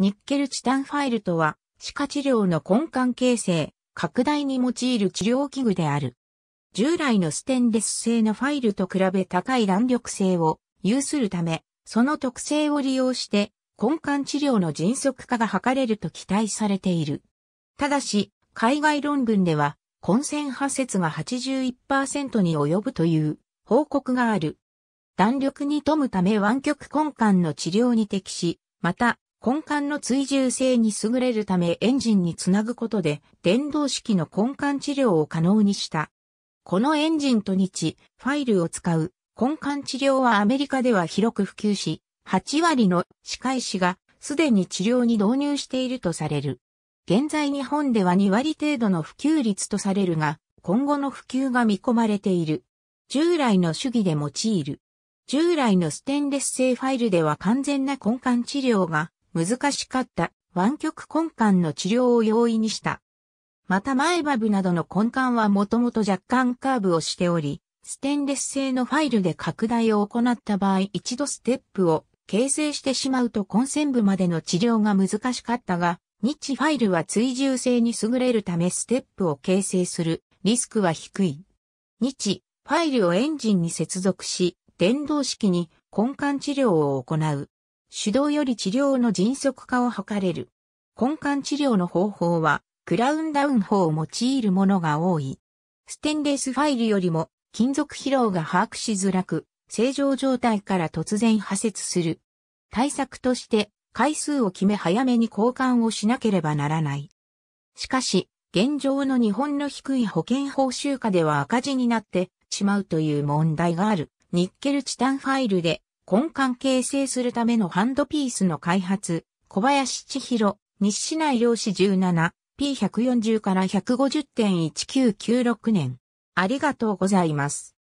ニッケルチタンファイルとは、歯科治療の根幹形成、拡大に用いる治療器具である。従来のステンレス製のファイルと比べ高い弾力性を有するため、その特性を利用して根幹治療の迅速化が図れると期待されている。ただし、海外論文では、混戦破節が81%に及ぶという報告がある。弾力に富むため湾曲根幹の治療に適し、また、根幹の追従性に優れるためエンジンにつなぐことで電動式の根幹治療を可能にした。このエンジンと日、ファイルを使う根幹治療はアメリカでは広く普及し、8割の歯科医師がすでに治療に導入しているとされる。現在日本では2割程度の普及率とされるが、今後の普及が見込まれている。従来の主義で用いる。従来のステンレス製ファイルでは完全な根幹治療が難しかった湾曲根幹の治療を容易にした。また前バブなどの根幹はもともと若干カーブをしており、ステンレス製のファイルで拡大を行った場合一度ステップを形成してしまうと根線部までの治療が難しかったが、日チファイルは追従性に優れるためステップを形成するリスクは低い。日チファイルをエンジンに接続し、電動式に根幹治療を行う。手動より治療の迅速化を図れる。根幹治療の方法は、クラウンダウン法を用いるものが多い。ステンレスファイルよりも、金属疲労が把握しづらく、正常状態から突然破裂する。対策として、回数を決め早めに交換をしなければならない。しかし、現状の日本の低い保険報酬下では赤字になってしまうという問題がある。ニッケルチタンファイルで根幹形成するためのハンドピースの開発、小林千尋、西市内漁師 17P140 から150.1996年。ありがとうございます。